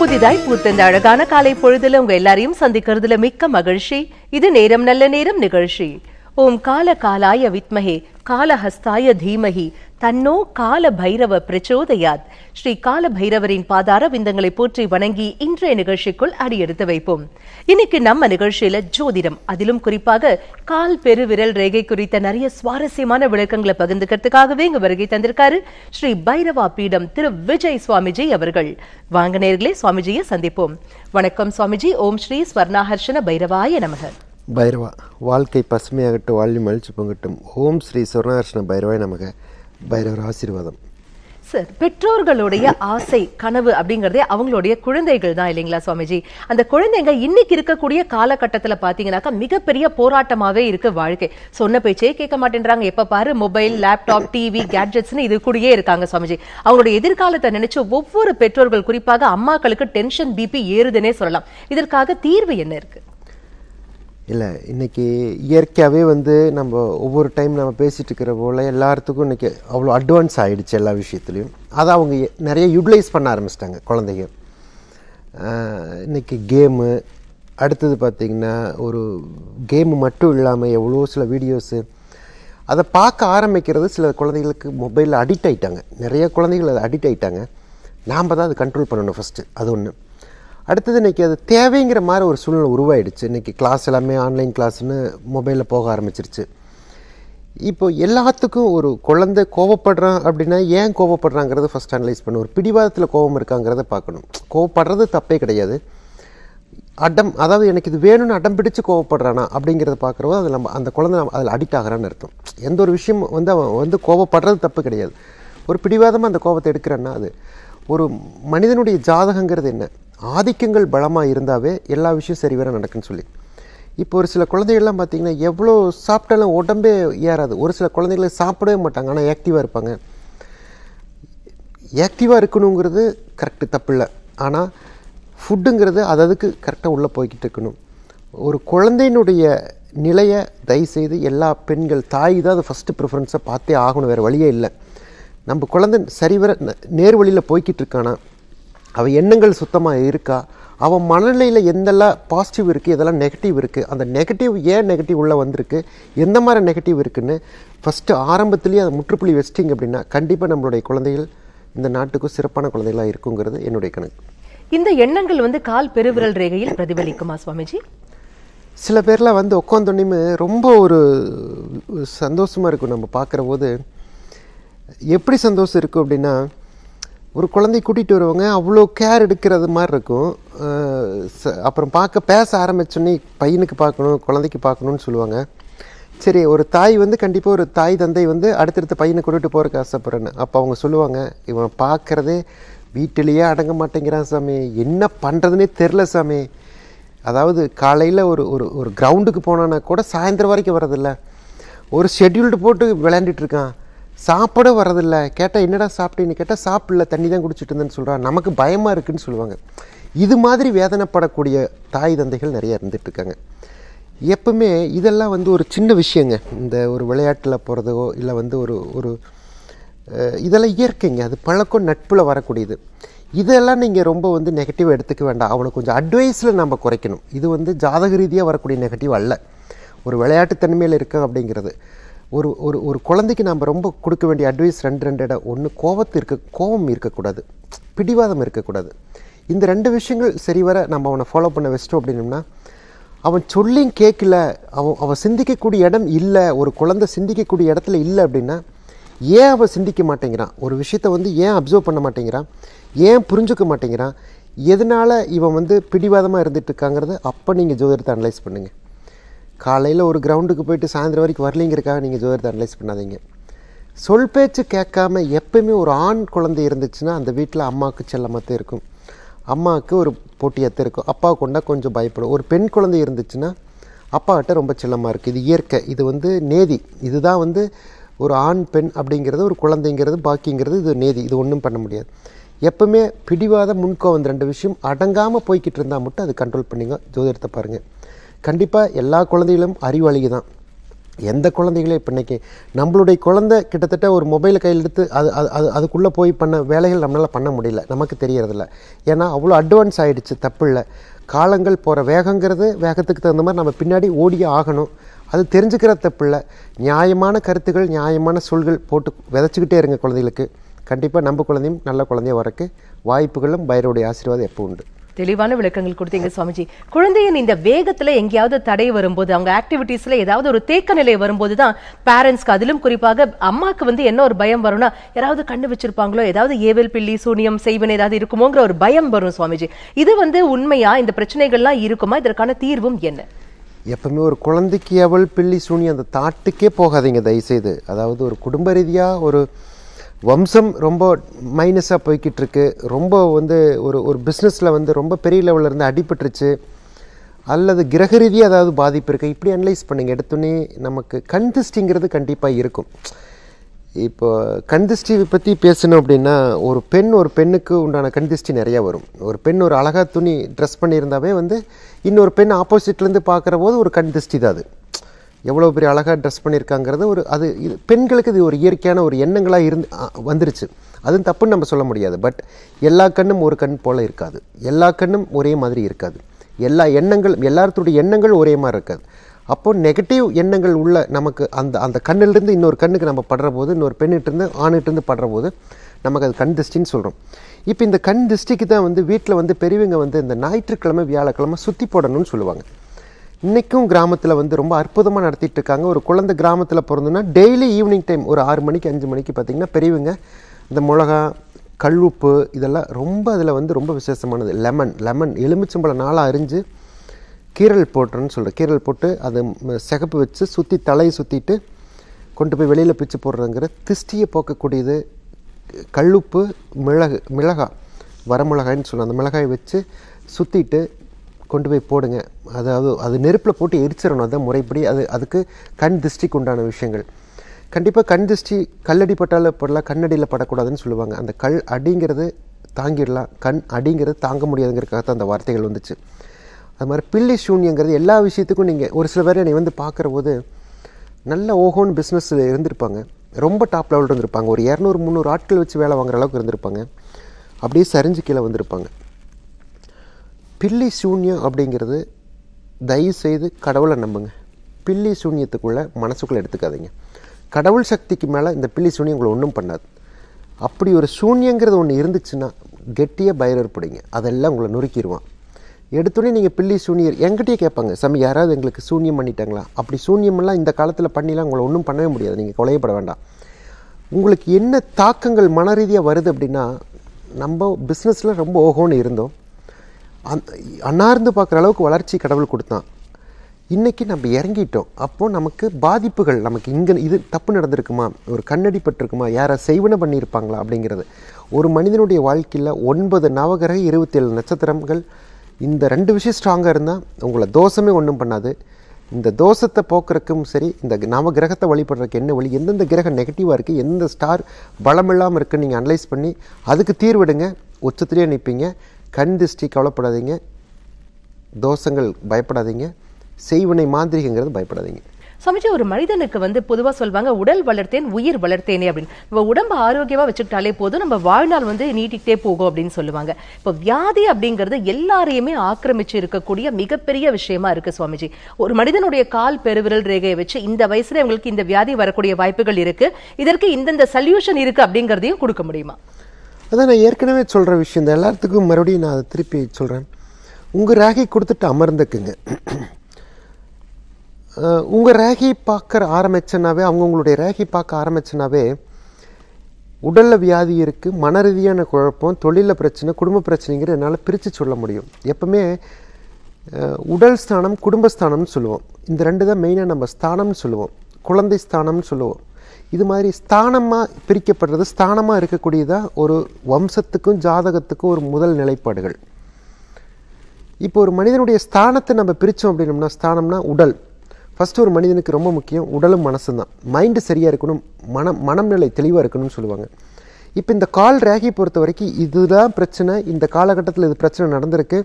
புதிதாய் பூத்தந்த அழகான காலை பொழுதுல உங்க எல்லாரையும் சந்திக்கிறதுல மிக்க மகிழ்ச்சி இது நேரம் நல்ல நேரம் நிகழ்ச்சி ஓம் கால காலாய வித்மகே காலஹஸ்தாய தீமகி தன்னோ கால பைரவ பிரச்சோதயாத் ஸ்ரீ கால பைரவரின் பாதார விந்தங்களை போற்றி வணங்கி இன்றைய நிகழ்ச்சிக்குள் அடியெடுத்து வைப்போம் இன்னைக்கு நம்ம நிகழ்ச்சியில ஜோதிடம் அதிலும் குறிப்பாக கால் பெருவிரல் ரேகை குறித்த நிறைய சுவாரஸ்யமான விளக்கங்களை பகிர்ந்துக்கிறதுக்காகவே இங்கு வருகை தந்திருக்காரு ஸ்ரீ பைரவா பீடம் திரு விஜய் சுவாமிஜி அவர்கள் வாங்க நேர்களே சுவாமிஜியை சந்திப்போம் வணக்கம் சுவாமிஜி ஓம் ஸ்ரீ ஸ்வர்ணாஹர்ஷன பைரவாய நமக பைரவா வாழ்க்கை பசுமையாகட்டும் வாழ்வி மகிழ்ச்சி பொங்கட்டும் ஓம் ஸ்ரீ சுவர்ணாகர்ஷன பைரவாய நமக பைரவர் ஆசீர்வாதம் சார் பெற்றோர்களுடைய ஆசை கனவு அப்படிங்கிறதே அவங்களுடைய குழந்தைகள் தான் இல்லைங்களா சுவாமிஜி அந்த குழந்தைங்க இன்னைக்கு இருக்கக்கூடிய காலகட்டத்தில் பார்த்தீங்கன்னாக்கா மிகப்பெரிய போராட்டமாகவே இருக்கு வாழ்க்கை சொன்ன பேச்சே கேட்க மாட்டேன்றாங்க எப்போ பாரு மொபைல் லேப்டாப் டிவி கேட்ஜெட்ஸ்னு இது கூடயே இருக்காங்க சுவாமிஜி அவங்களுடைய எதிர்காலத்தை நினைச்சு ஒவ்வொரு பெற்றோர்கள் குறிப்பாக அம்மாக்களுக்கு டென்ஷன் பிபி ஏறுதுன்னே சொல்லலாம் இதற்காக தீர்வு என்ன இருக்கு இல்லை இன்றைக்கி இயற்கையாகவே வந்து நம்ம ஒவ்வொரு டைம் நம்ம பேசிகிட்டு இருக்கிற போல் எல்லாத்துக்கும் இன்றைக்கி அவ்வளோ அட்வான்ஸ் ஆகிடுச்சு எல்லா விஷயத்துலையும் அதை அவங்க நிறைய யூட்டிலைஸ் பண்ண ஆரம்பிச்சிட்டாங்க குழந்தைங்க இன்றைக்கி கேமு அடுத்தது பார்த்திங்கன்னா ஒரு கேமு மட்டும் இல்லாமல் எவ்வளோ சில வீடியோஸு அதை பார்க்க ஆரம்பிக்கிறது சில குழந்தைகளுக்கு மொபைலில் அடிக்ட் ஆகிட்டாங்க நிறைய குழந்தைகள் அதை அடிக்ட் ஆகிட்டாங்க நாம் தான் அதை கண்ட்ரோல் பண்ணணும் ஃபஸ்ட்டு அது ஒன்று அடுத்தது இன்றைக்கி அது தேவைங்கிற மாதிரி ஒரு சூழ்நிலை உருவாயிடுச்சு இன்றைக்கி கிளாஸ் எல்லாமே ஆன்லைன் கிளாஸ்ன்னு மொபைலில் போக ஆரம்பிச்சிருச்சு இப்போ எல்லாத்துக்கும் ஒரு குழந்தை கோவப்படுறான் அப்படின்னா ஏன் கோவப்படுறாங்கிறத ஃபஸ்ட் அனலைஸ் பண்ணும் ஒரு பிடிவாதத்தில் கோபம் இருக்காங்கிறத பார்க்கணும் கோவப்படுறது தப்பே கிடையாது அடம் அதாவது எனக்கு இது வேணும்னு அடம் பிடிச்சு கோவப்படுறானா அப்படிங்கிறத பார்க்குறவோ அதில் நம்ம அந்த குழந்தை அதில் அடிக்ட் ஆகிறான்னு அர்த்தம் எந்த ஒரு விஷயம் வந்து அவன் வந்து கோவப்படுறது தப்பு கிடையாது ஒரு பிடிவாதமாக அந்த கோபத்தை எடுக்கிறான்னா அது ஒரு மனிதனுடைய ஜாதகங்கிறது என்ன ஆதிக்கங்கள் பலமாக இருந்தாவே எல்லா விஷயம் சரி வர நடக்குன்னு சொல்லி இப்போ ஒரு சில குழந்தைகள்லாம் பார்த்திங்கன்னா எவ்வளோ சாப்பிட்டாலும் உடம்பே ஏறாது ஒரு சில குழந்தைகளை சாப்பிடவே மாட்டாங்க ஆனால் ஆக்டிவாக இருப்பாங்க ஆக்டிவாக இருக்கணுங்கிறது கரெக்டு தப்பில்லை ஆனால் ஃபுட்டுங்கிறது அது அதுக்கு கரெக்டாக உள்ளே போய்கிட்டு இருக்கணும் ஒரு குழந்தையினுடைய நிலையை தயவுசெய்து எல்லா பெண்கள் தாய் தான் அதை ஃபஸ்ட்டு ப்ரிஃபரன்ஸை பார்த்தே ஆகணும் வேறு வழியே இல்லை நம்ம குழந்தை சரிவர நேர் வழியில் போய்கிட்டு இருக்கானா அவள் எண்ணங்கள் சுத்தமாக இருக்கா அவன் மனநிலையில் எந்தெல்லாம் பாசிட்டிவ் இருக்குது எதெல்லாம் நெகட்டிவ் இருக்குது அந்த நெகட்டிவ் ஏன் நெகட்டிவ் உள்ளே வந்திருக்கு எந்த மாதிரி நெகட்டிவ் இருக்குதுன்னு ஃபஸ்ட்டு ஆரம்பத்துலேயே அதை முற்றுப்புள்ளி வச்சிட்டிங்க அப்படின்னா கண்டிப்பாக நம்மளுடைய குழந்தைகள் இந்த நாட்டுக்கும் சிறப்பான குழந்தைகளாக இருக்குங்கிறது என்னுடைய கணக்கு இந்த எண்ணங்கள் வந்து கால் பெருவிரல் ரேகையில் பிரதிபலிக்குமா சுவாமிஜி சில பேர்லாம் வந்து உட்காந்தோன்னே ரொம்ப ஒரு சந்தோஷமாக இருக்கும் நம்ம பார்க்குற போது எப்படி சந்தோஷம் இருக்கும் அப்படின்னா ஒரு குழந்தை கூட்டிகிட்டு வருவாங்க அவ்வளோ கேர் எடுக்கிறது மாதிரி இருக்கும் அப்புறம் பார்க்க பேச ஆரம்பித்தோன்னே பையனுக்கு பார்க்கணும் குழந்தைக்கு பார்க்கணும்னு சொல்லுவாங்க சரி ஒரு தாய் வந்து கண்டிப்பாக ஒரு தாய் தந்தை வந்து அடுத்தடுத்த பையனை கூட்டிகிட்டு போகிறக்கு ஆசைப்பட்றேன்னு அப்போ அவங்க சொல்லுவாங்க இவன் பார்க்குறதே வீட்டிலேயே அடங்க மாட்டேங்கிறான் சாமி என்ன பண்ணுறதுனே தெரில சாமி அதாவது காலையில் ஒரு ஒரு ஒரு கிரவுண்டுக்கு போனான்னா கூட சாயந்தரம் வரைக்கும் வரதில்ல ஒரு ஷெட்யூல்டு போட்டு விளையாண்டுட்டுருக்கான் சாப்பிட வரதில்ல கேட்டால் என்னடா சாப்பிட்டேன்னு கேட்டால் சாப்பிடல தண்ணி தான் குடிச்சிட்டு இருந்தேன்னு சொல்கிறான் நமக்கு பயமாக இருக்குதுன்னு சொல்லுவாங்க இது மாதிரி வேதனைப்படக்கூடிய தாய் தந்தைகள் நிறைய இருந்துகிட்ருக்காங்க எப்பவுமே இதெல்லாம் வந்து ஒரு சின்ன விஷயங்க இந்த ஒரு விளையாட்டில் போகிறதோ இல்லை வந்து ஒரு ஒரு இதெல்லாம் இயற்கைங்க அது பழக்கம் நட்பில் வரக்கூடியது இதெல்லாம் நீங்கள் ரொம்ப வந்து நெகட்டிவ் எடுத்துக்க வேண்டாம் அவனை கொஞ்சம் அட்வைஸில் நம்ம குறைக்கணும் இது வந்து ஜாதக ரீதியாக வரக்கூடிய நெகட்டிவ் அல்ல ஒரு விளையாட்டு தன்மையில் இருக்க அப்படிங்கிறது ஒரு ஒரு ஒரு குழந்தைக்கு நாம் ரொம்ப கொடுக்க வேண்டிய அட்வைஸ் ரெண்டு ரெண்டு இடம் ஒன்று கோபத்து இருக்க கோபம் இருக்கக்கூடாது பிடிவாதம் இருக்கக்கூடாது இந்த ரெண்டு விஷயங்கள் சரிவர நம்ம அவனை ஃபாலோ பண்ண வச்சிட்டோம் அப்படின்னம்னா அவன் சொல்லியும் கேட்கல அவன் அவன் சிந்திக்கக்கூடிய இடம் இல்லை ஒரு குழந்தை சிந்திக்கக்கூடிய இடத்துல இல்லை அப்படின்னா ஏன் அவன் சிந்திக்க மாட்டேங்கிறான் ஒரு விஷயத்த வந்து ஏன் அப்சர்வ் பண்ண மாட்டேங்கிறான் ஏன் புரிஞ்சுக்க மாட்டேங்கிறான் எதனால் இவன் வந்து பிடிவாதமாக இருந்துகிட்ருக்காங்கிறத அப்போ நீங்கள் ஜோதிடத்தை அனலைஸ் பண்ணுங்கள் காலையில் ஒரு கிரவுண்டுக்கு போயிட்டு சாயந்தரம் வரைக்கும் வரலைங்கிறக்காக நீங்கள் ஜோதிடத்தை அனலைஸ் பண்ணாதீங்க சொல் பேச்சு கேட்காம எப்பயுமே ஒரு ஆண் குழந்தை இருந்துச்சுன்னா அந்த வீட்டில் அம்மாவுக்கு செல்லமத்து இருக்கும் அம்மாவுக்கு ஒரு போட்டியத்து இருக்கும் அப்பா கொண்டா கொஞ்சம் பயப்படும் ஒரு பெண் குழந்தை இருந்துச்சுன்னா அப்பாக்கிட்ட ரொம்ப செல்லமாக இருக்குது இது இயற்கை இது வந்து நேதி இதுதான் வந்து ஒரு ஆண் பெண் அப்படிங்கிறது ஒரு குழந்தைங்கிறது பாக்கிங்கிறது இது நேதி இது ஒன்றும் பண்ண முடியாது எப்பவுமே பிடிவாத வந்து ரெண்டு விஷயம் அடங்காமல் போய்கிட்டு இருந்தால் மட்டும் அது கண்ட்ரோல் பண்ணிங்க ஜோதிடத்தை பாருங்கள் கண்டிப்பாக எல்லா குழந்தைகளும் அறிவழகி தான் எந்த குழந்தைகளே இப்போ இன்றைக்கி நம்மளுடைய குழந்தை கிட்டத்தட்ட ஒரு மொபைலை கையில் எடுத்து அது அது அது அதுக்குள்ளே போய் பண்ண வேலைகள் நம்மளால் பண்ண முடியல நமக்கு தெரியறதில்ல ஏன்னா அவ்வளோ அட்வான்ஸ் ஆகிடுச்சு தப்பில்லை காலங்கள் போகிற வேகங்கிறது வேகத்துக்கு தகுந்த மாதிரி நம்ம பின்னாடி ஓடியே ஆகணும் அது தெரிஞ்சுக்கிற தப்பில்லை நியாயமான கருத்துக்கள் நியாயமான சொல்கள் போட்டு விதைச்சிக்கிட்டே இருங்க குழந்தைகளுக்கு கண்டிப்பாக நம்ம குழந்தையும் நல்ல குழந்தையாக வரக்கு வாய்ப்புகளும் பயிரோடைய ஆசீர்வாதம் எப்போ உண்டு தெளிவான விளக்கங்கள் கொடுத்தீங்க சுவாமிஜி குழந்தையின் இந்த வேகத்துல எங்கேயாவது தடை வரும்போது அவங்க ஆக்டிவிட்டீஸ்ல ஏதாவது ஒரு தேக்க நிலை வரும்போது தான் பேரண்ட்ஸ்க்கு அதிலும் குறிப்பாக அம்மாக்கு வந்து என்ன ஒரு பயம் வரும்னா யாராவது கண்டு வச்சிருப்பாங்களோ ஏதாவது ஏவல் பிள்ளி சூனியம் செய்வன் ஏதாவது இருக்குமோங்கிற ஒரு பயம் வரும் சுவாமிஜி இது வந்து உண்மையா இந்த பிரச்சனைகள்லாம் இருக்குமா இதற்கான தீர்வும் என்ன எப்பவுமே ஒரு குழந்தைக்கு எவள் பிள்ளி சூனி அந்த தாட்டுக்கே போகாதீங்க தயவுசெய்து அதாவது ஒரு குடும்ப ரீதியாக ஒரு வம்சம் ரொம்ப மைனஸாக போய்கிட்டு இருக்கு ரொம்ப வந்து ஒரு ஒரு பிஸ்னஸில் வந்து ரொம்ப பெரிய லெவலில் இருந்து அடிபட்டுருச்சு அல்லது கிரக ரீதியாக ஏதாவது பாதிப்பு இருக்குது இப்படி அனலைஸ் பண்ணுங்கள் எடுத்தோன்னே நமக்கு கண்திஷ்டிங்கிறது கண்டிப்பாக இருக்கும் இப்போ கண்திஷ்டி பற்றி பேசணும் அப்படின்னா ஒரு பெண் ஒரு பெண்ணுக்கு உண்டான கண்திஷ்டி நிறையா வரும் ஒரு பெண் ஒரு அழகாக துணி ட்ரெஸ் பண்ணியிருந்தாவே வந்து இன்னொரு பெண் ஆப்போசிட்லேருந்து பார்க்குற போது ஒரு கண்திஷ்டி தான் அது எவ்வளோ பெரிய அழகாக ட்ரெஸ் பண்ணியிருக்காங்கிறது ஒரு அது இது பெண்களுக்கு இது ஒரு இயற்கையான ஒரு எண்ணங்களாக இருந்து வந்துருச்சு அதுவும் தப்புன்னு நம்ம சொல்ல முடியாது பட் எல்லா கண்ணும் ஒரு கண் போல் இருக்காது எல்லா கண்ணும் ஒரே மாதிரி இருக்காது எல்லா எண்ணங்களும் எல்லாத்துடைய எண்ணங்கள் ஒரே மாதிரி இருக்காது அப்போது நெகட்டிவ் எண்ணங்கள் உள்ள நமக்கு அந்த அந்த கண்ணிலிருந்து இன்னொரு கண்ணுக்கு நம்ம படுற போது இன்னொரு பெண்ணிட்டிருந்து ஆணிட்டிருந்து படுற போது நமக்கு அது கண் திருஷ்டின்னு சொல்கிறோம் இப்போ இந்த கண் திருஷ்டிக்கு தான் வந்து வீட்டில் வந்து பெரியவங்க வந்து இந்த ஞாயிற்றுக்கிழமை வியாழக்கிழமை சுற்றி போடணும்னு சொல்லுவாங்க இன்றைக்கும் கிராமத்தில் வந்து ரொம்ப அற்புதமாக நடத்திட்டு இருக்காங்க ஒரு குழந்தை கிராமத்தில் பிறந்தோம்னா டெய்லி ஈவினிங் டைம் ஒரு ஆறு மணிக்கு அஞ்சு மணிக்கு பார்த்திங்கன்னா பெரியவங்க இந்த மிளகா கல்லுப்பு இதெல்லாம் ரொம்ப அதில் வந்து ரொம்ப விசேஷமானது லெமன் லெமன் எலுமிச்சம்பழம் நாளாக அரிஞ்சு கீரல் போட்டுறேன்னு சொல்கிறேன் கீரல் போட்டு அதை சிகப்பு வச்சு சுற்றி தலையை சுற்றிட்டு கொண்டு போய் வெளியில் பிச்சு போடுறதுங்கிற திஷ்டியை போக்கக்கூடியது கல்லுப்பு மிளகு மிளகாய் வரமிளகாய்னு சொல்லுவோம் அந்த மிளகாயை வச்சு சுற்றிட்டு கொண்டு போய் போடுங்க அதாவது அது நெருப்பில் போட்டு எரிச்சிடணும் அதுதான் முறைப்படி அது அதுக்கு கண் திருஷ்டிக்கு உண்டான விஷயங்கள் கண்டிப்பாக கண் திருஷ்டி கல்லடி பட்டால படலாம் கண்ணடியில் படக்கூடாதுன்னு சொல்லுவாங்க அந்த கல் அடிங்கிறது தாங்கிடலாம் கண் அடிங்கிறது தாங்க முடியாதுங்கிறதுக்காக தான் அந்த வார்த்தைகள் வந்துச்சு அது மாதிரி பில்லி சூன்யங்கிறது எல்லா விஷயத்துக்கும் நீங்கள் ஒரு சில பேர் என்னை வந்து பார்க்குற போது நல்ல ஓஹோன் பிஸ்னஸில் இருந்திருப்பாங்க ரொம்ப டாப் லெவலில் இருந்திருப்பாங்க ஒரு இரநூறு முந்நூறு ஆட்கள் வச்சு வேலை வாங்குற அளவுக்கு இருந்திருப்பாங்க அப்படியே சரிஞ்சு கீழே வந்திருப்பாங்க பில்லி சூன்யம் அப்படிங்கிறது தயவுசெய்து கடவுளை நம்புங்க பில்லி சூன்யத்துக்குள்ளே மனசுக்குள்ளே எடுத்துக்காதீங்க கடவுள் சக்திக்கு மேலே இந்த பில்லி சூன்யம் உங்களை ஒன்றும் பண்ணாது அப்படி ஒரு சூன்யங்கிறது ஒன்று இருந்துச்சுன்னா கெட்டியாக பயிரர் அதெல்லாம் உங்களை நொறுக்கிடுவான் எடுத்தோடனே நீங்கள் பில்லி சூனியர் எங்கிட்டயே கேட்பாங்க சாமி யாராவது எங்களுக்கு சூன்யம் பண்ணிட்டாங்களா அப்படி சூன்யமெல்லாம் இந்த காலத்தில் பண்ணிலாம் உங்களை ஒன்றும் பண்ணவே முடியாது நீங்கள் கொலையப்பட வேண்டாம் உங்களுக்கு என்ன தாக்கங்கள் மன ரீதியாக வருது அப்படின்னா நம்ம பிஸ்னஸில் ரொம்ப ஓகோன்னு இருந்தோம் அந் அன்னார்ந்து பார்க்குற அளவுக்கு வளர்ச்சி கடவுள் கொடுத்தான் இன்றைக்கி நம்ம இறங்கிட்டோம் அப்போது நமக்கு பாதிப்புகள் நமக்கு இங்கே இது தப்பு நடந்திருக்குமா ஒரு கண்ணடிப்பட்டிருக்குமா யாரை செய்வனை பண்ணியிருப்பாங்களா அப்படிங்கிறது ஒரு மனிதனுடைய வாழ்க்கையில் ஒன்பது நவகிரக இருபத்தேழு நட்சத்திரங்கள் இந்த ரெண்டு விஷயம் ஸ்ட்ராங்காக இருந்தால் உங்களை தோஷமே ஒன்றும் பண்ணாது இந்த தோஷத்தை போக்குறக்கும் சரி இந்த நவ கிரகத்தை வழிபடுறதுக்கு என்ன வழி எந்தெந்த கிரகம் நெகட்டிவாக இருக்குது எந்த ஸ்டார் பலமில்லாமல் இருக்குன்னு நீங்கள் அனலைஸ் பண்ணி அதுக்கு தீர்விடுங்க உச்சத்துலேயே நிற்பீங்க கண் திருஷ்டி கவலைப்படாதீங்க தோஷங்கள் பயப்படாதீங்க செய்வனை மாந்திரிகங்கிறது பயப்படாதீங்க சமைச்சு ஒரு மனிதனுக்கு வந்து பொதுவாக சொல்லுவாங்க உடல் வளர்த்தேன் உயிர் வளர்த்தேனே அப்படின்னு இப்போ உடம்பு ஆரோக்கியமாக வச்சுக்கிட்டாலே போதும் நம்ம வாழ்நாள் வந்து நீட்டிக்கிட்டே போகும் அப்படின்னு சொல்லுவாங்க இப்போ வியாதி அப்படிங்கிறது எல்லாரையுமே ஆக்கிரமிச்சு இருக்கக்கூடிய மிகப்பெரிய விஷயமா இருக்கு சுவாமிஜி ஒரு மனிதனுடைய கால் பெருவிரல் ரேகையை வச்சு இந்த வயசுல உங்களுக்கு இந்த வியாதி வரக்கூடிய வாய்ப்புகள் இருக்கு இதற்கு இந்தந்த சல்யூஷன் இருக்கு அப்படிங்கிறதையும் கொடுக்க முடியுமா அதான் நான் ஏற்கனவே சொல்கிற விஷயம் இந்த எல்லாத்துக்கும் மறுபடியும் நான் அதை திருப்பி சொல்கிறேன் உங்கள் ரேகை கொடுத்துட்டு அமர்ந்துக்குங்க உங்கள் ரேகை பார்க்க ஆரம்பித்தனாவே அவங்கவுங்களுடைய ரேகை பார்க்க ஆரம்பித்தனாவே உடலில் வியாதி இருக்குது மன ரீதியான குழப்பம் தொழிலில் பிரச்சனை குடும்ப பிரச்சனைங்கிற என்னால் பிரித்து சொல்ல முடியும் எப்போவுமே உடல் ஸ்தானம் குடும்பஸ்தானம்னு சொல்லுவோம் இந்த ரெண்டு தான் மெயினாக நம்ம ஸ்தானம்னு சொல்லுவோம் குழந்தை ஸ்தானம்னு சொல்லுவோம் இது மாதிரி ஸ்தானமாக பிரிக்கப்படுறது ஸ்தானமாக இருக்கக்கூடியதாக ஒரு வம்சத்துக்கும் ஜாதகத்துக்கும் ஒரு முதல் நிலைப்பாடுகள் இப்போ ஒரு மனிதனுடைய ஸ்தானத்தை நம்ம பிரித்தோம் அப்படின்னம்னா ஸ்தானம்னா உடல் ஃபஸ்ட்டு ஒரு மனிதனுக்கு ரொம்ப முக்கியம் உடலும் மனசும் தான் மைண்டு சரியாக இருக்கணும் மனம் மனம் நிலை தெளிவாக இருக்கணும்னு சொல்லுவாங்க இப்போ இந்த கால் ரேகை பொறுத்த வரைக்கும் இதுதான் பிரச்சனை இந்த காலகட்டத்தில் இது பிரச்சனை நடந்திருக்கு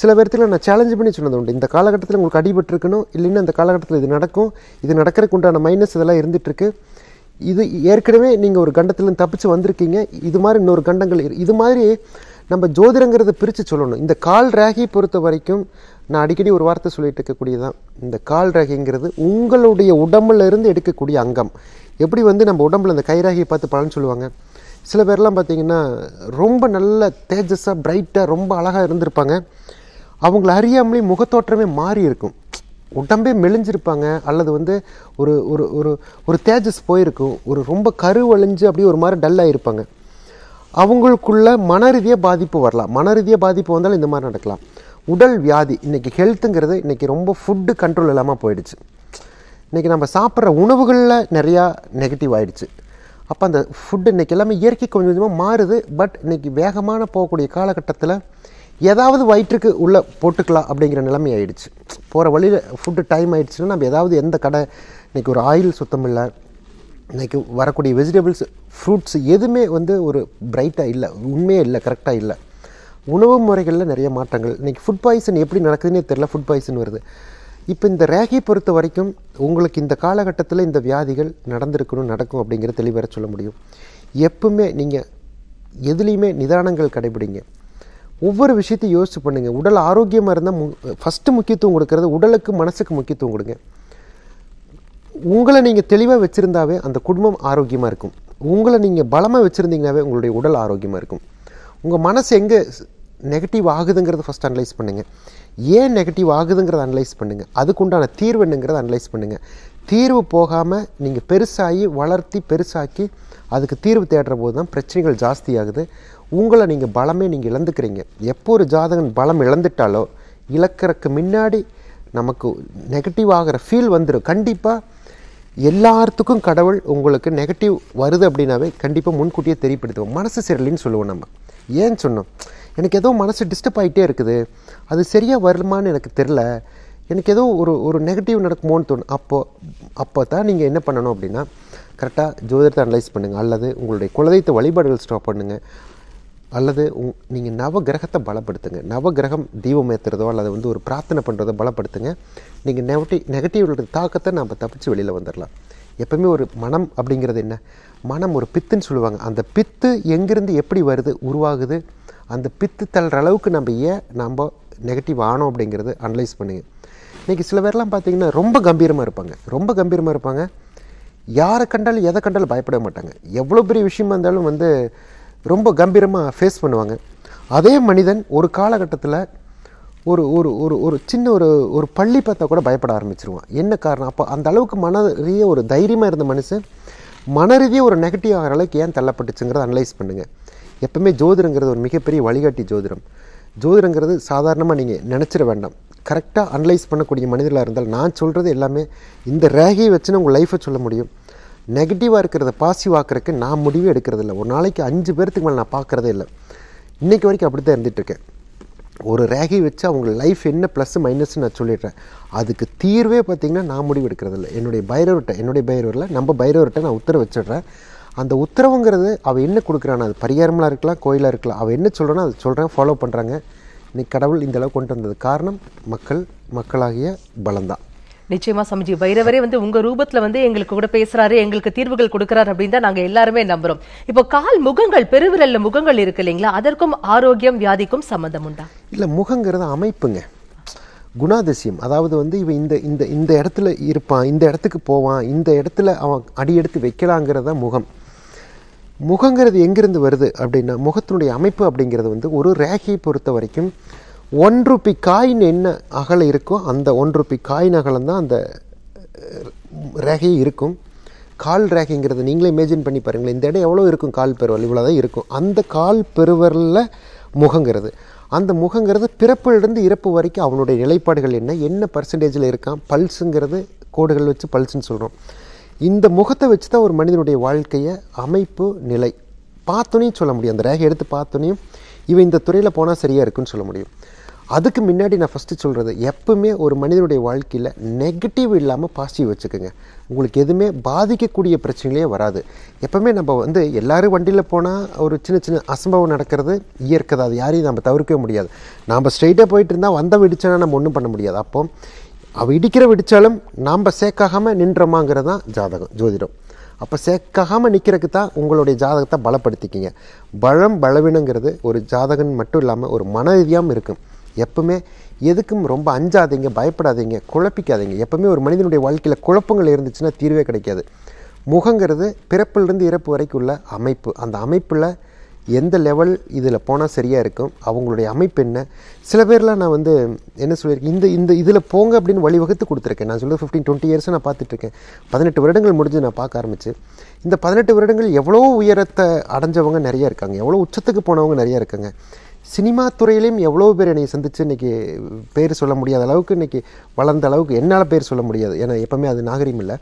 சில பேரத்தில் நான் சேலஞ்சு பண்ணி சொன்னது உண்டு இந்த காலகட்டத்தில் உங்களுக்கு அடிபட்டுருக்கணும் இல்லைன்னா இந்த காலகட்டத்தில் இது நடக்கும் இது நடக்கிறதுக்கு உண்டான மைனஸ் இதெல்லாம் இருந்துகிட்ருக்கு இது ஏற்கனவே நீங்கள் ஒரு கண்டத்துலேருந்து தப்பிச்சு வந்திருக்கீங்க இது மாதிரி இன்னொரு கண்டங்கள் இது மாதிரி நம்ம ஜோதிடங்கிறத பிரித்து சொல்லணும் இந்த கால் ராகி பொறுத்த வரைக்கும் நான் அடிக்கடி ஒரு வார்த்தை சொல்லிட்டு இருக்கக்கூடியதான் இந்த கால் ராகிங்கிறது உங்களுடைய உடம்புல இருந்து எடுக்கக்கூடிய அங்கம் எப்படி வந்து நம்ம உடம்புல இந்த கைராகியை பார்த்து பலன்னு சொல்லுவாங்க சில பேர்லாம் பார்த்திங்கன்னா ரொம்ப நல்ல தேஜஸாக பிரைட்டாக ரொம்ப அழகாக இருந்திருப்பாங்க அவங்கள அறியாமலே முகத்தோற்றமே மாறி இருக்கும் உடம்பே மெலிஞ்சிருப்பாங்க அல்லது வந்து ஒரு ஒரு ஒரு ஒரு தேஜஸ் போயிருக்கும் ஒரு ரொம்ப கருவழிஞ்சு அப்படியே ஒரு மாதிரி டல்லாக இருப்பாங்க அவங்களுக்குள்ள மன ரீதியாக பாதிப்பு வரலாம் மன ரீதியாக பாதிப்பு வந்தாலும் இந்த மாதிரி நடக்கலாம் உடல் வியாதி இன்றைக்கி ஹெல்த்துங்கிறது இன்றைக்கி ரொம்ப ஃபுட்டு கண்ட்ரோல் இல்லாமல் போயிடுச்சு இன்றைக்கி நம்ம சாப்பிட்ற உணவுகளில் நிறையா நெகட்டிவ் ஆகிடுச்சு அப்போ அந்த ஃபுட்டு இன்றைக்கி எல்லாமே இயற்கை கொஞ்சம் கொஞ்சமாக மாறுது பட் இன்றைக்கி வேகமான போகக்கூடிய காலகட்டத்தில் ஏதாவது வயிற்றுக்கு உள்ளே போட்டுக்கலாம் அப்படிங்கிற நிலைமை ஆயிடுச்சு போகிற வழியில் ஃபுட்டு டைம் ஆயிடுச்சுன்னா நம்ம ஏதாவது எந்த கடை இன்றைக்கி ஒரு ஆயில் சுத்தம் இல்லை இன்றைக்கி வரக்கூடிய வெஜிடபிள்ஸ் ஃப்ரூட்ஸ் எதுவுமே வந்து ஒரு பிரைட்டாக இல்லை உண்மையே இல்லை கரெக்டாக இல்லை உணவு முறைகளில் நிறைய மாற்றங்கள் இன்றைக்கி ஃபுட் பாய்சன் எப்படி நடக்குதுன்னே தெரில ஃபுட் பாய்சன் வருது இப்போ இந்த ரேகை பொறுத்த வரைக்கும் உங்களுக்கு இந்த காலகட்டத்தில் இந்த வியாதிகள் நடந்திருக்கணும் நடக்கும் அப்படிங்கிற தெளிவர சொல்ல முடியும் எப்பவுமே நீங்கள் எதுலேயுமே நிதானங்கள் கடைபிடிங்க ஒவ்வொரு விஷயத்தையும் யோசிச்சு பண்ணுங்கள் உடல் ஆரோக்கியமாக இருந்தால் மு ஃபஸ்ட்டு முக்கியத்துவம் கொடுக்கறது உடலுக்கு மனசுக்கு முக்கியத்துவம் கொடுங்க உங்களை நீங்கள் தெளிவாக வச்சுருந்தாவே அந்த குடும்பம் ஆரோக்கியமாக இருக்கும் உங்களை நீங்கள் பலமாக வச்சுருந்தீங்கனாவே உங்களுடைய உடல் ஆரோக்கியமாக இருக்கும் உங்கள் மனசு எங்கே நெகட்டிவ் ஆகுதுங்கிறத ஃபஸ்ட் அனலைஸ் பண்ணுங்கள் ஏன் நெகட்டிவ் ஆகுதுங்கிறத அனலைஸ் பண்ணுங்கள் அதுக்குண்டான தீர்வு என்னங்கிறத அனலைஸ் பண்ணுங்கள் தீர்வு போகாமல் நீங்கள் பெருசாகி வளர்த்தி பெருசாக்கி அதுக்கு தீர்வு தேடுற போது தான் பிரச்சனைகள் ஜாஸ்தியாகுது உங்களை நீங்கள் பலமே நீங்கள் இழந்துக்கிறீங்க எப்போ ஒரு ஜாதகன் பலம் இழந்துட்டாலோ இழக்கிறதுக்கு முன்னாடி நமக்கு நெகட்டிவ் ஆகிற ஃபீல் வந்துடும் கண்டிப்பாக எல்லாத்துக்கும் கடவுள் உங்களுக்கு நெகட்டிவ் வருது அப்படின்னாவே கண்டிப்பாக முன்கூட்டியே தெரியப்படுத்துவோம் மனசு சரியில்லைன்னு சொல்லுவோம் நம்ம ஏன்னு சொன்னோம் எனக்கு ஏதோ மனசு டிஸ்டர்ப் ஆகிட்டே இருக்குது அது சரியாக வருமானு எனக்கு தெரில எனக்கு ஏதோ ஒரு ஒரு நெகட்டிவ் நடக்குமோன்னு தோணும் அப்போ அப்போ தான் நீங்கள் என்ன பண்ணணும் அப்படின்னா கரெக்டாக ஜோதிடத்தை அனலைஸ் பண்ணுங்கள் அல்லது உங்களுடைய குலதெய்த்த வழிபாடுகள் ஸ்டாப் பண்ணுங்கள் அல்லது உங் நீங்கள் நவ கிரகத்தை பலப்படுத்துங்க நவ கிரகம் தீபம் ஏற்றுறதோ அல்லது வந்து ஒரு பிரார்த்தனை பண்ணுறதோ பலப்படுத்துங்க நீங்கள் நெகட்டிவ் நெகட்டிவோட தாக்கத்தை நம்ம தப்பிச்சு வெளியில் வந்துடலாம் எப்பவுமே ஒரு மனம் அப்படிங்கிறது என்ன மனம் ஒரு பித்துன்னு சொல்லுவாங்க அந்த பித்து எங்கேருந்து எப்படி வருது உருவாகுது அந்த பித்து தள்ளுற அளவுக்கு நம்ம ஏன் நம்ம நெகட்டிவ் ஆனோம் அப்படிங்கிறது அனலைஸ் பண்ணுங்க இன்றைக்கி சில பேர்லாம் பார்த்தீங்கன்னா ரொம்ப கம்பீரமாக இருப்பாங்க ரொம்ப கம்பீரமாக இருப்பாங்க யாரை கண்டாலும் எதை கண்டாலும் பயப்பட மாட்டாங்க எவ்வளோ பெரிய விஷயமா இருந்தாலும் வந்து ரொம்ப கம்பீரமாக ஃபேஸ் பண்ணுவாங்க அதே மனிதன் ஒரு காலகட்டத்தில் ஒரு ஒரு ஒரு ஒரு சின்ன ஒரு ஒரு பள்ளி பார்த்தா கூட பயப்பட ஆரம்பிச்சிருவான் என்ன காரணம் அப்போ அந்த அளவுக்கு மனரீதிய ஒரு தைரியமாக இருந்த மனுஷன் மனரீதியாக ஒரு நெகட்டிவ் ஆகிற அளவுக்கு ஏன் தள்ளப்பட்டுச்சுங்கிறத அனலைஸ் பண்ணுங்கள் எப்பவுமே ஜோதிடங்கிறது ஒரு மிகப்பெரிய வழிகாட்டி ஜோதிடம் ஜோதிடங்கிறது சாதாரணமாக நீங்கள் நினச்சிட வேண்டாம் கரெக்டாக அனலைஸ் பண்ணக்கூடிய மனிதர்களாக இருந்தால் நான் சொல்கிறது எல்லாமே இந்த ரேகையை வச்சுன்னு உங்கள் லைஃப்பை சொல்ல முடியும் நெகட்டிவாக இருக்கிறத பாசிட்டிவ் ஆக்கிறதுக்கு நான் முடிவு எடுக்கிறது இல்லை ஒரு நாளைக்கு அஞ்சு பேர்த்துக்கு மேலே நான் பார்க்குறதே இல்லை இன்றைக்கி வரைக்கும் அப்படி தான் இருந்துகிட்ருக்கேன் ஒரு ரேகை வச்சு அவங்க லைஃப் என்ன ப்ளஸ் மைனஸ்ன்னு நான் சொல்லிடுறேன் அதுக்கு தீர்வே பார்த்திங்கன்னா நான் முடிவு எடுக்கிறதில்ல என்னுடைய பைரவர்கிட்ட என்னுடைய பைரவரில் நம்ம பைரவர்கிட்ட நான் உத்தரவு வச்சிடுறேன் அந்த உத்தரவுங்கிறது அவள் என்ன கொடுக்குறான் அது பரிகாரமாக இருக்கலாம் கோயிலாக இருக்கலாம் அவள் என்ன சொல்கிறானோ அதை சொல்கிறேன் ஃபாலோ பண்ணுறாங்க இன்னைக்கு கடவுள் இந்தளவு கொண்டு வந்தது காரணம் மக்கள் மக்களாகிய பலம்தான் நிச்சயமா சமஜி வைரவரே வந்து உங்க ரூபத்துல வந்து எங்களுக்கு கூட பேசுறாரு எங்களுக்கு தீர்வுகள் கொடுக்கிறாரு அப்படின்னு தான் நாங்க எல்லாருமே நம்புறோம் இப்போ கால் முகங்கள் பெருவிரல்ல முகங்கள் இருக்கு இல்லைங்களா அதற்கும் ஆரோக்கியம் வியாதிக்கும் சம்மந்தம் உண்டா இல்ல முகங்கிறது அமைப்புங்க குணாதிசயம் அதாவது வந்து இவன் இந்த இந்த இந்த இடத்துல இருப்பான் இந்த இடத்துக்கு போவான் இந்த இடத்துல அவன் அடி எடுத்து வைக்கலாங்கிறத முகம் முகங்கிறது எங்கிருந்து வருது அப்படின்னா முகத்தினுடைய அமைப்பு அப்படிங்கிறது வந்து ஒரு ரேகையை பொறுத்த வரைக்கும் ஒன்று காயின் என்ன அகலம் இருக்கோ அந்த ஒன்று காயின் அகலம் தான் அந்த ரேகை இருக்கும் கால் ரேகைங்கிறது நீங்களே இமேஜின் பண்ணி பாருங்களேன் இந்த இடம் எவ்வளோ இருக்கும் கால் பெருவல் இவ்வளோ தான் இருக்கும் அந்த கால் பெருவரில் முகங்கிறது அந்த முகங்கிறது பிறப்பிலிருந்து இறப்பு வரைக்கும் அவனுடைய நிலைப்பாடுகள் என்ன என்ன பர்சன்டேஜில் இருக்கான் பல்ஸுங்கிறது கோடுகள் வச்சு பல்ஸ்ன்னு சொல்கிறோம் இந்த முகத்தை வச்சு தான் ஒரு மனிதனுடைய வாழ்க்கையை அமைப்பு நிலை பார்த்தோன்னே சொல்ல முடியும் அந்த ரேகை எடுத்து பார்த்தோன்னே இவன் இந்த துறையில் போனால் சரியாக இருக்குன்னு சொல்ல முடியும் அதுக்கு முன்னாடி நான் ஃபஸ்ட்டு சொல்கிறது எப்பவுமே ஒரு மனிதனுடைய வாழ்க்கையில் நெகட்டிவ் இல்லாமல் பாசிட்டிவ் வச்சுக்கோங்க உங்களுக்கு எதுவுமே பாதிக்கக்கூடிய பிரச்சனையிலே வராது எப்பவுமே நம்ம வந்து எல்லோரும் வண்டியில் போனால் ஒரு சின்ன சின்ன அசம்பவம் நடக்கிறது இயற்கை அது யாரையும் நம்ம தவிர்க்கவே முடியாது நாம் ஸ்ட்ரெயிட்டாக போயிட்டு இருந்தால் வந்த வெடிச்சோன்னா நம்ம ஒன்றும் பண்ண முடியாது அப்போ அவ இடிக்கிற வெடித்தாலும் நாம் சேர்க்காகாமல் நின்றோமாங்கிறது தான் ஜாதகம் ஜோதிடம் அப்போ சேர்க்காமல் நிற்கிறதுக்கு தான் உங்களுடைய ஜாதகத்தை பலப்படுத்திக்கிங்க பலம் பலவீனங்கிறது ஒரு ஜாதகன் மட்டும் இல்லாமல் ஒரு மன ரீதியாகவும் இருக்கும் எப்பவுமே எதுக்கும் ரொம்ப அஞ்சாதீங்க பயப்படாதீங்க குழப்பிக்காதீங்க எப்பவுமே ஒரு மனிதனுடைய வாழ்க்கையில் குழப்பங்கள் இருந்துச்சுன்னா தீர்வே கிடைக்காது முகங்கிறது பிறப்பிலிருந்து இறப்பு வரைக்கும் உள்ள அமைப்பு அந்த அமைப்பில் எந்த லெவல் இதில் போனால் சரியாக இருக்கும் அவங்களுடைய அமைப்பு என்ன சில பேர்லாம் நான் வந்து என்ன சொல்லியிருக்கேன் இந்த இந்த இதில் போங்க அப்படின்னு வழிவகுத்து கொடுத்துருக்கேன் நான் சொல்ல ஃபிஃப்டீன் டுவெண்ட்டி இயர்ஸ் நான் பார்த்துட்ருக்கேன் பதினெட்டு வருடங்கள் முடிஞ்சு நான் பார்க்க ஆரம்பிச்சு இந்த பதினெட்டு வருடங்கள் எவ்வளோ உயரத்தை அடைஞ்சவங்க நிறையா இருக்காங்க எவ்வளோ உச்சத்துக்கு போனவங்க நிறையா இருக்காங்க சினிமா துறையிலையும் எவ்வளோ பேர் என்னை சந்தித்து இன்றைக்கி பேர் சொல்ல முடியாத அளவுக்கு இன்றைக்கி வளர்ந்த அளவுக்கு என்னால் பேர் சொல்ல முடியாது ஏன்னா எப்போவுமே அது நாகரிகம் இல்லை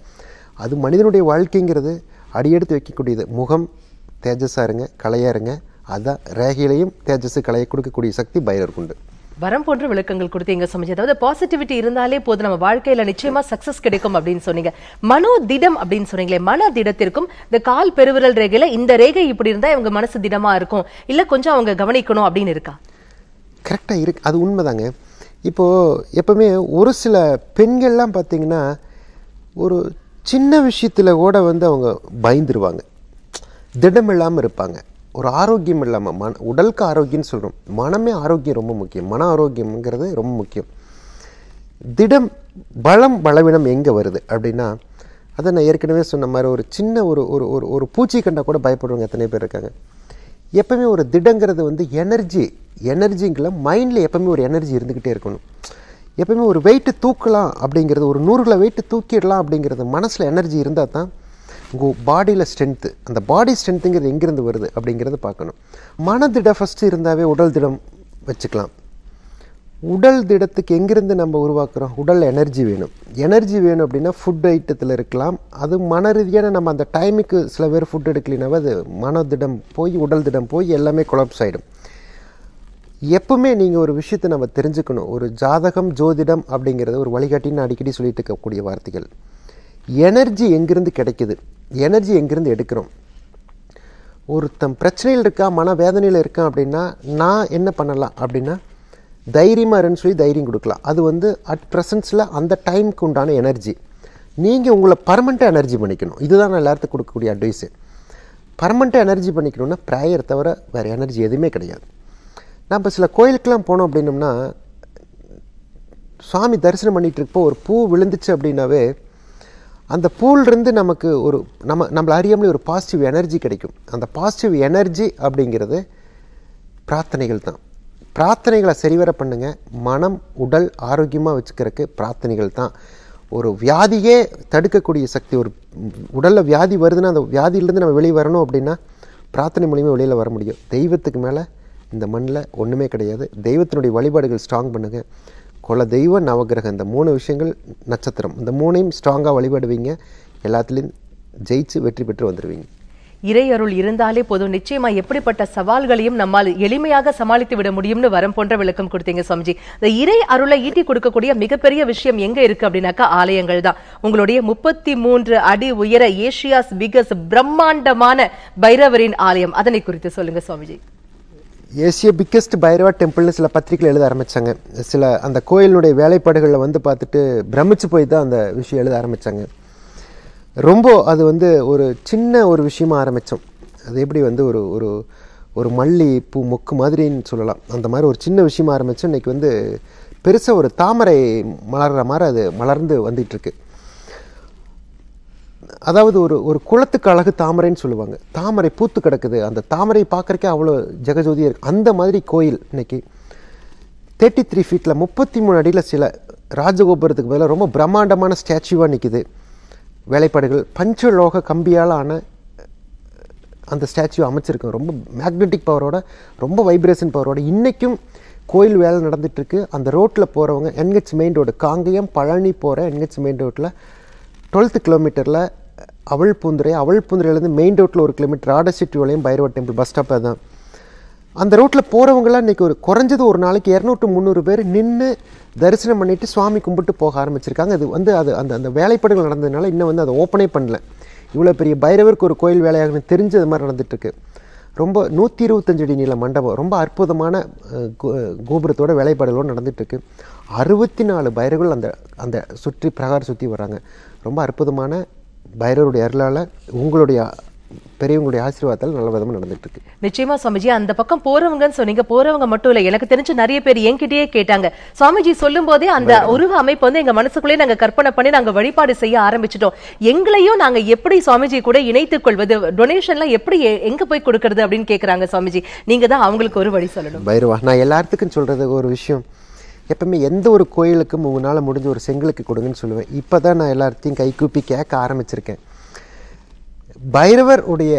அது மனிதனுடைய வாழ்க்கைங்கிறது அடியெடுத்து வைக்கக்கூடியது முகம் தேஜஸாக இருங்க கலையாக இருங்க அதுதான் ரேகையிலையும் தேஜஸு கலையை கொடுக்கக்கூடிய சக்தி பைரவருக்கு உண்டு வரம் போன்ற விளக்கங்கள் கொடுத்தீங்க சமைச்சு அதாவது பாசிட்டிவிட்டி இருந்தாலே போது நம்ம வாழ்க்கையில நிச்சயமா சக்சஸ் கிடைக்கும் அப்படின்னு சொன்னீங்க மனோ திடம் அப்படின்னு சொன்னீங்களே மன திடத்திற்கும் இந்த கால் பெருவிரல் ரேகையில இந்த ரேகை இப்படி இருந்தா இவங்க மனசு திடமா இருக்கும் இல்ல கொஞ்சம் அவங்க கவனிக்கணும் அப்படின்னு இருக்கா கரெக்டா இருக்கு அது உண்மைதாங்க இப்போ எப்பவுமே ஒரு சில பெண்கள்லாம் பார்த்தீங்கன்னா ஒரு சின்ன விஷயத்தில் கூட வந்து அவங்க பயந்துருவாங்க திடமில்லாமல் இருப்பாங்க ஒரு ஆரோக்கியம் இல்லாமல் மன உடலுக்கு ஆரோக்கியம்னு சொல்கிறோம் மனமே ஆரோக்கியம் ரொம்ப முக்கியம் மன ஆரோக்கியம்ங்கிறது ரொம்ப முக்கியம் திடம் பலம் பலவீனம் எங்கே வருது அப்படின்னா அதை நான் ஏற்கனவே சொன்ன மாதிரி ஒரு சின்ன ஒரு ஒரு ஒரு ஒரு பூச்சி கண்டா கூட பயப்படுவாங்க எத்தனை பேர் இருக்காங்க எப்பவுமே ஒரு திடங்கிறது வந்து எனர்ஜி எனர்ஜிங்கில் மைண்டில் எப்போவுமே ஒரு எனர்ஜி இருந்துக்கிட்டே இருக்கணும் எப்பவுமே ஒரு வெயிட்டு தூக்கலாம் அப்படிங்கிறது ஒரு நூறுகளை வெயிட்டு தூக்கிடலாம் அப்படிங்கிறது மனசில் எனர்ஜி இருந்தால் தான் உங்கள் பாடியில் ஸ்ட்ரென்த்து அந்த பாடி ஸ்ட்ரென்த்துங்கிறது எங்கேருந்து வருது அப்படிங்கிறது பார்க்கணும் மனதிடம் ஃபஸ்ட்டு இருந்தாவே உடல் திடம் வச்சுக்கலாம் உடல் திடத்துக்கு எங்கேருந்து நம்ம உருவாக்குறோம் உடல் எனர்ஜி வேணும் எனர்ஜி வேணும் அப்படின்னா ஃபுட் ஐட்டத்தில் இருக்கலாம் அது மன ரீதியான நம்ம அந்த டைமுக்கு சில பேர் ஃபுட் எடுக்கலினாவே அது மனதிடம் போய் உடல் திடம் போய் எல்லாமே கொலாப்ஸ் ஆகிடும் எப்பவுமே நீங்கள் ஒரு விஷயத்தை நம்ம தெரிஞ்சுக்கணும் ஒரு ஜாதகம் ஜோதிடம் அப்படிங்கிறது ஒரு வழிகாட்டின்னு அடிக்கடி சொல்லிட்டு இருக்கக்கூடிய வார்த்தைகள் எனர்ஜி எங்கேருந்து கிடைக்கிது எனர்ஜி எங்கேருந்து எடுக்கிறோம் ஒருத்தன் பிரச்சனையில் இருக்கா மன வேதனையில் இருக்கான் அப்படின்னா நான் என்ன பண்ணலாம் அப்படின்னா தைரியமாக இருன்னு சொல்லி தைரியம் கொடுக்கலாம் அது வந்து அட் ப்ரெசன்ஸில் அந்த டைமுக்கு உண்டான எனர்ஜி நீங்கள் உங்களை பர்மனெண்ட்டாக எனர்ஜி பண்ணிக்கணும் இதுதான் நான் எல்லாத்துக்கும் கொடுக்கக்கூடிய அட்வைஸு பர்மனெண்ட்டாக எனர்ஜி பண்ணிக்கணும்னா ப்ரேயர் தவிர வேறு எனர்ஜி எதுவுமே கிடையாது நம்ம சில கோயிலுக்கெலாம் போனோம் அப்படின்னம்னா சுவாமி தரிசனம் பண்ணிகிட்டு இருப்போம் ஒரு பூ விழுந்துச்சு அப்படின்னாவே அந்த பூலிருந்து நமக்கு ஒரு நம்ம நம்மளை அறியாமலே ஒரு பாசிட்டிவ் எனர்ஜி கிடைக்கும் அந்த பாசிட்டிவ் எனர்ஜி அப்படிங்கிறது பிரார்த்தனைகள் தான் பிரார்த்தனைகளை சரிவர பண்ணுங்கள் மனம் உடல் ஆரோக்கியமாக வச்சுக்கிறதுக்கு பிரார்த்தனைகள் தான் ஒரு வியாதியே தடுக்கக்கூடிய சக்தி ஒரு உடலில் வியாதி வருதுன்னா அந்த வியாதியிலேருந்து நம்ம வெளியே வரணும் அப்படின்னா பிரார்த்தனை மூலியமாக வெளியில் வர முடியும் தெய்வத்துக்கு மேலே இந்த மண்ணில் ஒன்றுமே கிடையாது தெய்வத்தினுடைய வழிபாடுகள் ஸ்ட்ராங் பண்ணுங்கள் குல தெய்வம் நவகிரகம் இந்த மூணு விஷயங்கள் நட்சத்திரம் இந்த மூணையும் ஸ்ட்ராங்காக வழிபடுவீங்க எல்லாத்துலேயும் ஜெயிச்சு வெற்றி பெற்று வந்துடுவீங்க இறை அருள் இருந்தாலே போதும் நிச்சயமா எப்படிப்பட்ட சவால்களையும் நம்மால் எளிமையாக சமாளித்து விட முடியும்னு வரம் போன்ற விளக்கம் கொடுத்தீங்க சுவாமிஜி இந்த இறை அருளை ஈட்டி கொடுக்கக்கூடிய மிகப்பெரிய விஷயம் எங்க இருக்கு அப்படின்னாக்க ஆலயங்கள் தான் உங்களுடைய முப்பத்தி மூன்று அடி உயர ஏஷியாஸ் பிகஸ் பிரம்மாண்டமான பைரவரின் ஆலயம் அதனை குறித்து சொல்லுங்க சுவாமிஜி ஏசிய பிக்கெஸ்ட் பைரவா டெம்பிள்னு சில பத்திரிகைகள் எழுத ஆரம்பித்தாங்க சில அந்த கோயிலினுடைய வேலைப்பாடுகளில் வந்து பார்த்துட்டு பிரமிச்சு போய் தான் அந்த விஷயம் எழுத ஆரம்பித்தாங்க ரொம்ப அது வந்து ஒரு சின்ன ஒரு விஷயமா ஆரம்பித்தோம் அது எப்படி வந்து ஒரு ஒரு ஒரு மல்லி பூ மொக்கு மாதிரின்னு சொல்லலாம் அந்த மாதிரி ஒரு சின்ன விஷயமா ஆரம்பித்தோம் இன்றைக்கி வந்து பெருசாக ஒரு தாமரை மலர்கிற மாதிரி அது மலர்ந்து வந்துகிட்ருக்கு அதாவது ஒரு ஒரு குளத்துக்கு அழகு தாமரைன்னு சொல்லுவாங்க தாமரை பூத்து கிடக்குது அந்த தாமரை பார்க்குறக்கே அவ்வளோ ஜெகஜோதியாக இருக்குது அந்த மாதிரி கோயில் இன்றைக்கி தேர்ட்டி த்ரீ ஃபீட்டில் முப்பத்தி மூணு அடியில் சில ராஜகோபுரத்துக்கு பதிலாக ரொம்ப பிரம்மாண்டமான ஸ்டாச்சுவாக நிற்கிது வேலைப்பாடுகள் பஞ்சலோக கம்பியால் ஆன அந்த ஸ்டாச்சுவை அமைச்சிருக்கோம் ரொம்ப மேக்னெட்டிக் பவரோட ரொம்ப வைப்ரேஷன் பவரோட இன்றைக்கும் கோயில் வேலை நடந்துகிட்ருக்கு அந்த ரோட்டில் போகிறவங்க NH main road Kangeyam Palani போகிற என்ஹெச் மெயின் ரோட்டில் டுவெல்த்து கிலோமீட்டரில் அவள் பூந்துரை அவள் பூந்துரையிலேருந்து மெயின் ரோட்டில் ஒரு கிலோமீட்டர் சிட்டி வளையும் பைரவ டெம்பிள் பஸ் ஸ்டாப் தான் அந்த ரோட்டில் போகிறவங்களாம் இன்றைக்கி ஒரு குறைஞ்சது ஒரு நாளைக்கு இரநூட்டு முந்நூறு பேர் நின்று தரிசனம் பண்ணிவிட்டு சுவாமி கும்பிட்டு போக ஆரம்பிச்சிருக்காங்க அது வந்து அது அந்த அந்த வேலைப்பாடுகள் நடந்ததுனால இன்னும் வந்து அதை ஓப்பனே பண்ணல இவ்வளோ பெரிய பைரவருக்கு ஒரு கோயில் வேலையாகனு தெரிஞ்சது மாதிரி நடந்துட்டுருக்கு ரொம்ப நூற்றி இருபத்தஞ்சு அடி நீள மண்டபம் ரொம்ப அற்புதமான கோபுரத்தோட வேலைப்பாடுகளோடு நடந்துகிட்ருக்கு அறுபத்தி நாலு பைரவர்கள் அந்த அந்த சுற்றி பிரகாரம் சுற்றி வராங்க ரொம்ப அற்புதமான பைரவருடைய அருளால் உங்களுடைய பெரியவங்களுடைய ஆசீர்வாதத்தால் நல்ல விதமாக நடந்துட்டு இருக்கு நிச்சயமா சுவாமிஜி அந்த பக்கம் போறவங்கன்னு சொன்னீங்க போறவங்க மட்டும் இல்லை எனக்கு தெரிஞ்ச நிறைய பேர் என்கிட்டயே கேட்டாங்க சுவாமிஜி சொல்லும் போதே அந்த உருவ அமைப்பு வந்து எங்க மனசுக்குள்ளே நாங்க கற்பனை பண்ணி நாங்க வழிபாடு செய்ய ஆரம்பிச்சிட்டோம் எங்களையும் நாங்க எப்படி சுவாமிஜி கூட இணைத்துக் கொள்வது டொனேஷன்லாம் எப்படி எங்க போய் கொடுக்கறது அப்படின்னு கேட்கறாங்க சுவாமிஜி நீங்க தான் அவங்களுக்கு ஒரு வழி சொல்லணும் பைரவா நான் எல்லாத்துக்கும் சொல்றது ஒரு விஷயம் எப்பவுமே எந்த ஒரு கோயிலுக்கும் உங்களால் முடிஞ்ச ஒரு செங்கலுக்கு கொடுங்கன்னு சொல்லுவேன் இப்போ தான் நான் எல்லாத்தையும் கூப்பி கேட்க ஆரம்பிச்சிருக்கேன் பைரவர் உடைய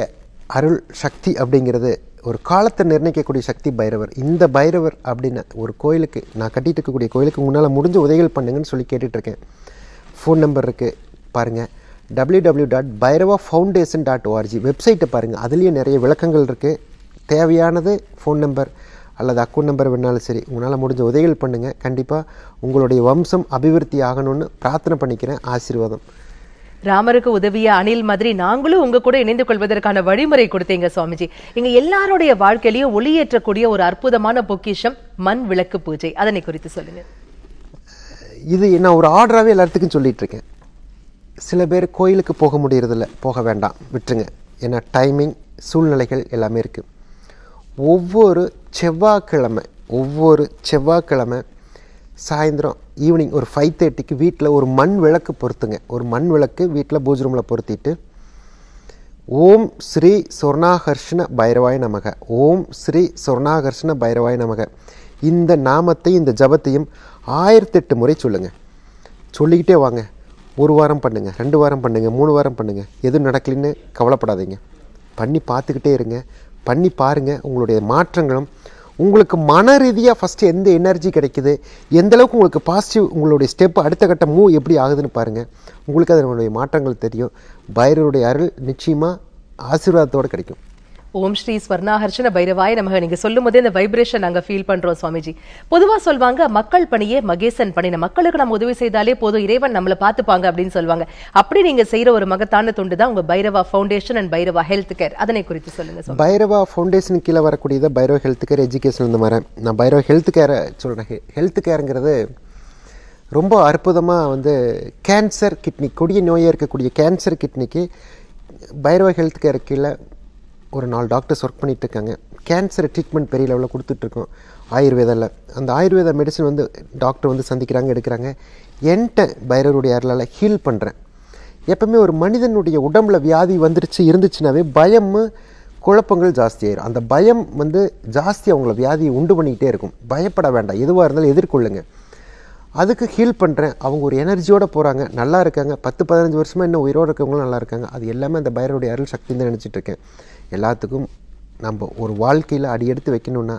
அருள் சக்தி அப்படிங்கிறது ஒரு காலத்தை நிர்ணயிக்கக்கூடிய சக்தி பைரவர் இந்த பைரவர் அப்படின்னு ஒரு கோயிலுக்கு நான் கட்டிட்டு இருக்கக்கூடிய கோயிலுக்கு உங்களால் முடிஞ்ச உதவிகள் பண்ணுங்கன்னு சொல்லி கேட்டுட்ருக்கேன் ஃபோன் நம்பர் இருக்குது பாருங்கள் W W dot Bhairava foundation dot ORG வெப்சைட்டை பாருங்கள் அதுலேயும் நிறைய விளக்கங்கள் இருக்குது தேவையானது ஃபோன் நம்பர் அல்லது அக்கௌண்ட் நம்பர் வேணாலும் சரி உங்களால் முடிஞ்ச உதவிகள் பண்ணுங்கள் கண்டிப்பாக உங்களுடைய வம்சம் அபிவிருத்தி ஆகணும்னு பிரார்த்தனை பண்ணிக்கிறேன் ஆசீர்வாதம் ராமருக்கு உதவிய அணில் மாதிரி நாங்களும் உங்க கூட இணைந்து கொள்வதற்கான வழிமுறை கொடுத்தீங்க சுவாமிஜி இங்க எல்லாருடைய வாழ்க்கையிலையும் ஒளியேற்றக்கூடிய ஒரு அற்புதமான பொக்கிஷம் மண் விளக்கு பூஜை அதனை குறித்து சொல்லுங்க இது நான் ஒரு ஆர்டராகவே எல்லாத்துக்கும் சொல்லிட்டு இருக்கேன் சில பேர் கோயிலுக்கு போக முடியறதில்ல போக வேண்டாம் விட்டுருங்க ஏன்னா டைமிங் சூழ்நிலைகள் எல்லாமே இருக்குது ஒவ்வொரு செவ்வாய்க்கிழமை ஒவ்வொரு செவ்வாய்க்கிழமை சாயந்தரம் ஈவினிங் ஒரு ஃபைவ் தேர்ட்டிக்கு வீட்டில் ஒரு மண் விளக்கு பொருத்துங்க ஒரு மண் விளக்கு வீட்டில் பூஜ் ரூமில் பொருத்திட்டு ஓம் ஸ்ரீ சொர்ணாகர்ஷ்ண பைரவாய் நமக ஓம் ஸ்ரீ சொர்ணாகர்ஷ்ண பைரவாய் நமக இந்த நாமத்தையும் இந்த ஜபத்தையும் ஆயிரத்தெட்டு முறை சொல்லுங்கள் சொல்லிக்கிட்டே வாங்க ஒரு வாரம் பண்ணுங்கள் ரெண்டு வாரம் பண்ணுங்கள் மூணு வாரம் பண்ணுங்கள் எதுவும் நடக்கலைன்னு கவலைப்படாதீங்க பண்ணி பார்த்துக்கிட்டே இருங்க பண்ணி பாருங்கள் உங்களுடைய மாற்றங்களும் உங்களுக்கு மன ரீதியாக ஃபஸ்ட்டு எந்த எனர்ஜி கிடைக்குது எந்தளவுக்கு உங்களுக்கு பாசிட்டிவ் உங்களுடைய ஸ்டெப் அடுத்த கட்ட மூவ் எப்படி ஆகுதுன்னு பாருங்கள் உங்களுக்கு அதனுடைய மாற்றங்கள் தெரியும் பைரருடைய அருள் நிச்சயமாக ஆசீர்வாதத்தோடு கிடைக்கும் ஓம் ஸ்ரீ ஸ்வர்ணாஹர்ஷன பைரவாய நமக நீங்க சொல்லும் போதே இந்த வைப்ரேஷன் நாங்க ஃபீல் பண்றோம் சுவாமிஜி பொதுவா சொல்வாங்க மக்கள் பணியே மகேசன் பணி மக்களுக்கு நம்ம உதவி செய்தாலே போதும் இறைவன் நம்மள பாத்துப்பாங்க அப்படின்னு சொல்லுவாங்க அப்படி நீங்க செய்யற ஒரு மகத்தான தொண்டு தான் உங்க Bhairava foundation and Bhairava health care அதனை குறித்து சொல்லுங்க பைரவா ஃபவுண்டேஷன் கீழே வரக்கூடியது பைரவ ஹெல்த் கேர் எஜுகேஷன் இந்த மாதிரி நான் பைரவ ஹெல்த் கேரை சொல்றேன் ஹெல்த் கேருங்கிறது ரொம்ப அற்புதமாக வந்து கேன்சர் கிட்னி கொடிய நோயாக இருக்கக்கூடிய கேன்சர் கிட்னிக்கு பைரவ ஹெல்த் கேர் கீழே ஒரு நாலு டாக்டர்ஸ் ஒர்க் பண்ணிகிட்ருக்காங்க கேன்சர் ட்ரீட்மெண்ட் பெரிய லெவலில் கொடுத்துட்ருக்கோம் ஆயுர்வேதாவில் அந்த ஆயுர்வேத மெடிசன் வந்து டாக்டர் வந்து சந்திக்கிறாங்க எடுக்கிறாங்க என்கிட்ட பைரவருடைய அருளால் ஹீல் பண்ணுறேன் எப்போவுமே ஒரு மனிதனுடைய உடம்புல வியாதி வந்துருச்சு இருந்துச்சுனாவே பயம் குழப்பங்கள் ஜாஸ்தியாயிரும் அந்த பயம் வந்து ஜாஸ்தி அவங்கள வியாதியை உண்டு பண்ணிக்கிட்டே இருக்கும் பயப்பட வேண்டாம் எதுவாக இருந்தாலும் எதிர்கொள்ளுங்கள் அதுக்கு ஹீல் பண்ணுறேன் அவங்க ஒரு எனர்ஜியோடு போகிறாங்க நல்லா இருக்காங்க பத்து பதினஞ்சு வருஷமாக இன்னும் உயிரோடு இருக்கவங்களும் நல்லா இருக்காங்க அது எல்லாமே அந்த பைரவருடைய அருள் சக்தின்னு நினச்சிட்டு இருக்கேன் எல்லாத்துக்கும் நம்ம ஒரு வாழ்க்கையில் அடி எடுத்து வைக்கணும்னா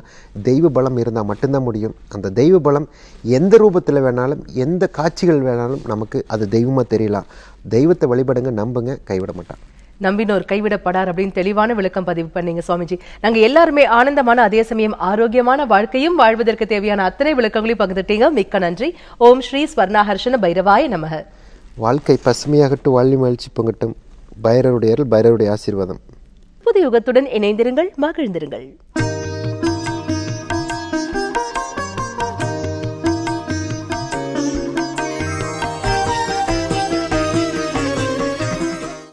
தெய்வ பலம் இருந்தால் மட்டும்தான் முடியும் அந்த தெய்வ பலம் எந்த ரூபத்தில் வேணாலும் எந்த காட்சிகள் வேணாலும் நமக்கு அது தெய்வமாக தெரியலாம் தெய்வத்தை வழிபடுங்க நம்புங்க கைவிட மாட்டான் நம்பினோர் கைவிடப்படார் அப்படின்னு தெளிவான விளக்கம் பதிவு பண்ணீங்க சுவாமிஜி நாங்க எல்லாருமே ஆனந்தமான அதே சமயம் ஆரோக்கியமான வாழ்க்கையும் வாழ்வதற்கு தேவையான அத்தனை விளக்கங்களையும் பகிர்ந்துட்டீங்க மிக்க நன்றி ஓம் ஸ்ரீ ஸ்வர்ணாஹர்ஷன பைரவாய நமக வாழ்க்கை பசுமையாகட்டும் வாழ்வி மகிழ்ச்சி பொங்கட்டும் பைரருடைய பைரருடைய ஆசீர்வாதம் புது யுகத்துடன் இணைந்திருங்கள் மகிழ்ந்திருங்கள்